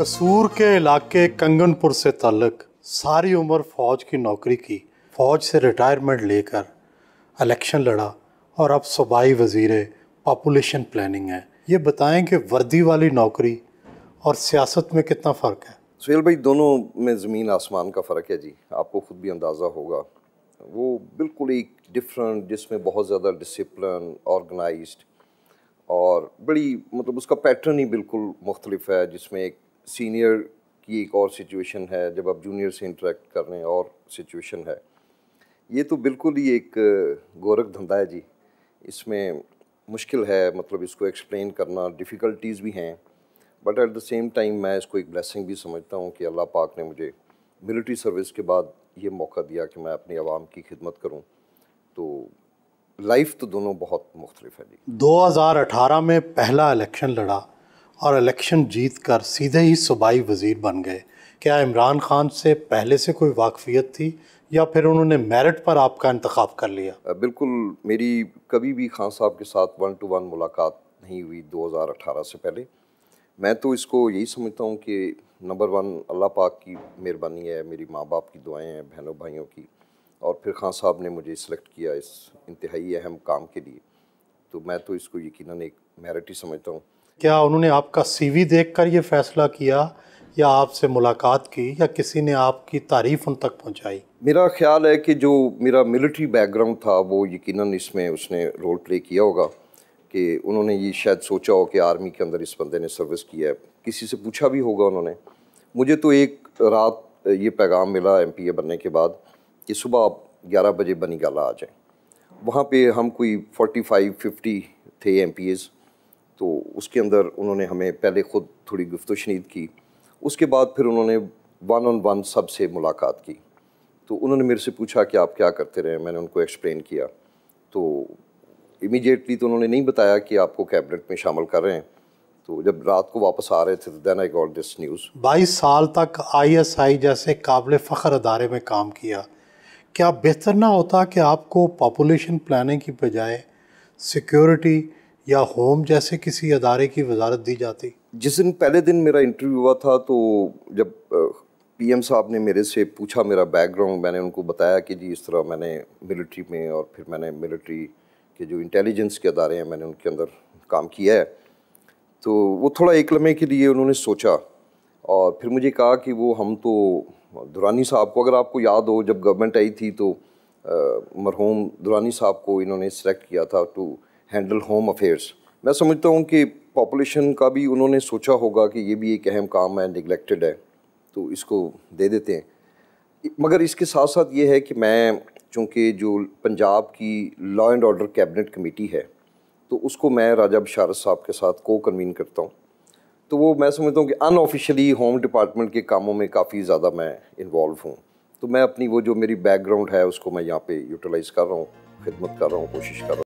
कसूर के इलाके कंगनपुर से तल्लक सारी उम्र फ़ौज की नौकरी की फ़ौज से रिटायरमेंट लेकर इलेक्शन लड़ा और अब सूबाई वजीर पॉपुलेशन प्लानिंग है ये बताएं कि वर्दी वाली नौकरी और सियासत में कितना फ़र्क है सुहेल भाई दोनों में ज़मीन आसमान का फ़र्क है जी आपको ख़ुद भी अंदाज़ा होगा वो बिल्कुल एक डिफरेंट जिसमें बहुत ज़्यादा डिसिप्लिन ऑर्गेनाइज्ड और बड़ी मतलब उसका पैटर्न ही बिल्कुल मुख्तलिफ है जिसमें एक सीनियर की एक और सिचुएशन है जब आप जूनियर से इंटरेक्ट कर रहे हैं और सिचुएशन है ये तो बिल्कुल ही एक गोरख धंधा है जी इसमें मुश्किल है मतलब इसको एक्सप्लेन करना डिफ़िकल्टीज़ भी हैं but at the same time मैं इसको एक ब्लेसिंग भी समझता हूँ कि अल्लाह पाक ने मुझे मिलिट्री सर्विस के बाद ये मौका दिया कि मैं अपनी आवाम की खिदमत करूँ तो लाइफ तो दोनों बहुत मुख्तलिफ है जी 2018 में पहला इलेक्शन लड़ा और इलेक्शन जीत कर सीधे ही सूबाई वज़ीर बन गए क्या इमरान खान से पहले से कोई वाकफियत थी या फिर उन्होंने मेरिट पर आपका इंतखब कर लिया बिल्कुल मेरी कभी भी खान साहब के साथ वन टू वन मुलाकात नहीं हुई 2018 से पहले मैं तो इसको यही समझता हूँ कि नंबर वन अल्लाह पाक की मेहरबानी है मेरी माँ बाप की दुआएं हैं बहनों भाइयों की और फिर खान साहब ने मुझे सिलेक्ट किया इस इंतहाई अहम काम के लिए तो मैं तो इसको यकीनन एक मेरिट ही समझता हूँ क्या उन्होंने आपका सीवी देखकर ये फैसला किया या आपसे मुलाकात की या किसी ने आपकी तारीफ उन तक पहुंचाई मेरा ख्याल है कि जो मेरा मिलिट्री बैकग्राउंड था वो यकीनन इसमें उसने रोल प्ले किया होगा कि उन्होंने ये शायद सोचा हो कि आर्मी के अंदर इस बंदे ने सर्विस किया है किसी से पूछा भी होगा उन्होंने मुझे तो एक रात ये पैगाम मिला एम पी ए बनने के बाद कि सुबह आप ग्यारह बजे बनी गाला आ जाए वहाँ पे हम कोई फोर्टी फाइव फिफ्टी थे एम पी तो उसके अंदर उन्होंने हमें पहले ख़ुद थोड़ी गुफ्त शनीद की उसके बाद फिर उन्होंने वन ऑन वन सब से मुलाकात की तो उन्होंने मेरे से पूछा कि आप क्या करते रहे मैंने उनको एक्सप्लेन किया तो इमीडिएटली तो उन्होंने नहीं बताया कि आपको कैबिनेट में शामिल कर रहे हैं तो जब रात को वापस आ रहे थे तो then I got this news बाईस साल तक आईएसआई जैसे काबिल फ़ख्र अदारे में काम किया क्या बेहतर ना होता कि आपको पॉपुलेशन प्लानिंग की बजाय सिक्योरिटी या होम जैसे किसी अदारे की वजारत दी जाती जिस दिन पहले दिन मेरा इंटरव्यू हुआ था तो जब पीएम साहब ने मेरे से पूछा मेरा बैकग्राउंड मैंने उनको बताया कि जी इस तरह मैंने मिलिट्री में और फिर मैंने मिलिट्री के जो इंटेलिजेंस के अदारे हैं मैंने उनके अंदर काम किया है तो वो थोड़ा एक लम्हे के लिए उन्होंने सोचा और फिर मुझे कहा कि वो हम तो दुरानी साहब को अगर आपको याद हो जब गवर्नमेंट आई थी तो मरहूम दुरानी साहब को इन्होंने सेलेक्ट किया था टू हैंडल होम अफेयर्स मैं समझता हूँ कि पॉपुलेशन का भी उन्होंने सोचा होगा कि ये भी एक अहम काम है निगलेक्टेड है तो इसको दे देते हैं मगर इसके साथ साथ ये है कि मैं चूँकि जो पंजाब की law and order cabinet committee है तो उसको मैं राजा बशारत साहब के साथ को कन्वीन करता हूँ तो वो मैं समझता हूँ कि अनऑफिशली होम डिपार्टमेंट के कामों में काफ़ी ज़्यादा मैं इन्वॉल्व हूँ तो मैं अपनी वो जो मेरी बैकग्राउंड है उसको मैं यहाँ पे यूटिलाइज़ कर रहा हूँ खिदमत कर रहा हूँ कोशिश कर रहा हूँ